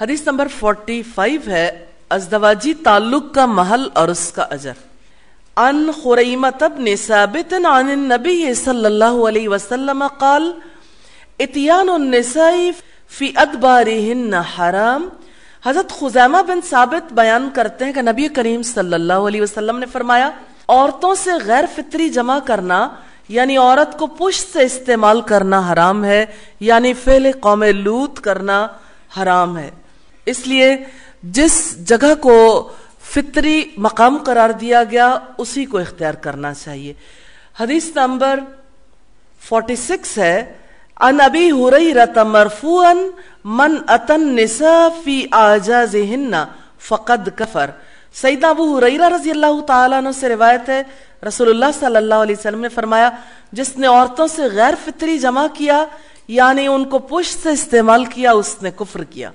حدیث number forty five ہے ازدواجی تعلق کا محل اور اس کا اجر ان خریمت ابن ثابت عن النبی صلی اللہ علیہ وسلم قال اتیان فی ادبارہن حرام حضرت خزیمہ بن ثابت بیان کرتے ہیں کہ نبی کریم صلی اللہ علیہ وسلم نے فرمایا عورتوں سے غیر فطری جمع کرنا یعنی عورت کو پشت سے استعمال کرنا حرام ہے یعنی فعل قوم لوت کرنا حرام ہے اس لیے جس جگہ کو فطری مقام قرار دیا گیا اسی کو اختیار کرنا چاہیے حدیث نمبر 46 ہے ان ابی حریرت من اتن فی آجازہن فقد کفر سیدہ ابو حریرہ رضی اللہ تعالیٰ عنہ سے روایت ہے رسول اللہ صلی اللہ علیہ وسلم نے فرمایا جس نے عورتوں سے غیر فطری جمع کیا یعنی ان کو پشت سے استعمال کیا اس نے کفر کیا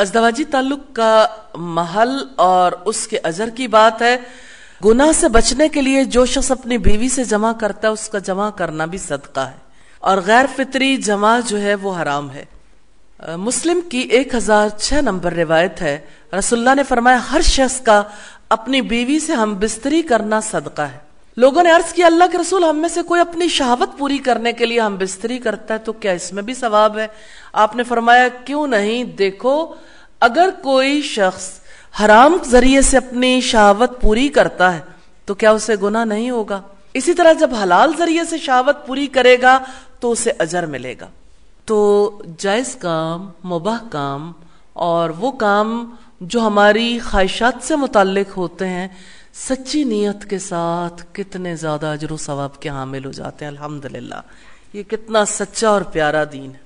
ازدواجی تعلق کا محل اور اس کے اجر کی بات ہے گناہ سے بچنے کے لیے جو شخص اپنی بیوی سے جمع کرتا ہے اس کا جمع کرنا بھی صدقہ ہے اور غیر فطری جمع جو ہے وہ حرام ہے مسلم کی ایک ہزار چھ نمبر روایت ہے رسول اللہ نے فرمایا ہر شخص کا اپنی بیوی سے ہم بستری کرنا صدقہ ہے لوگوں نے عرض کیا اللہ کے رسول ہم میں سے کوئی اپنی شہوت پوری کرنے کے لیے ہم بستری کرتا ہے تو کیا اس میں بھی ثواب ہے آپ نے فرمایا کیوں نہیں دیکھو اگر کوئی شخص حرام ذریعے سے اپنی شہوت پوری کرتا ہے تو کیا اسے گناہ نہیں ہوگا اسی طرح جب حلال ذریعے سے شہوت پوری کرے گا تو اسے اجر ملے گا تو جائز کام مباح کام اور وہ کام جو ہماری خواہشات سے متعلق ہوتے ہیں سچی نیت کے ساتھ کتنے زیادہ اجر و ثواب کے حامل ہو جاتے ہیں الحمدللہ یہ کتنا سچا اور پیارا دین ہے